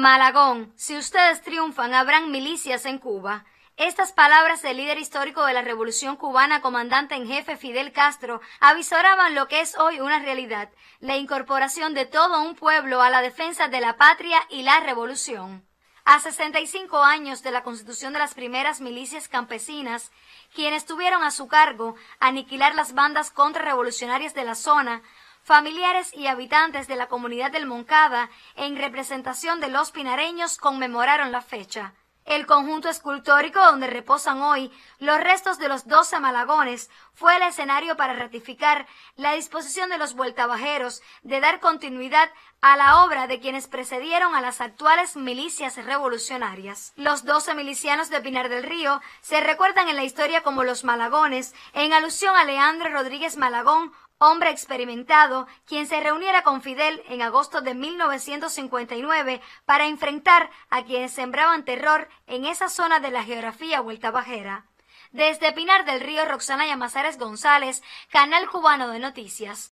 Malagón, si ustedes triunfan, habrán milicias en Cuba. Estas palabras del líder histórico de la Revolución cubana, comandante en jefe Fidel Castro, avisoraban lo que es hoy una realidad, la incorporación de todo un pueblo a la defensa de la patria y la revolución. A 65 años de la constitución de las primeras milicias campesinas, quienes tuvieron a su cargo aniquilar las bandas contrarrevolucionarias de la zona, familiares y habitantes de la comunidad del Moncada, en representación de los pinareños, conmemoraron la fecha. El conjunto escultórico donde reposan hoy los restos de los doce malagones fue el escenario para ratificar la disposición de los vueltabajeros de dar continuidad a la obra de quienes precedieron a las actuales milicias revolucionarias. Los doce milicianos de Pinar del Río se recuerdan en la historia como los malagones, en alusión a Leandro Rodríguez Malagón, hombre experimentado, quien se reuniera con Fidel en agosto de 1959 para enfrentar a quienes sembraban terror en esa zona de la geografía vuelta bajera. Desde Pinar del Río, Roxana Yamazares González, Canal Cubano de Noticias.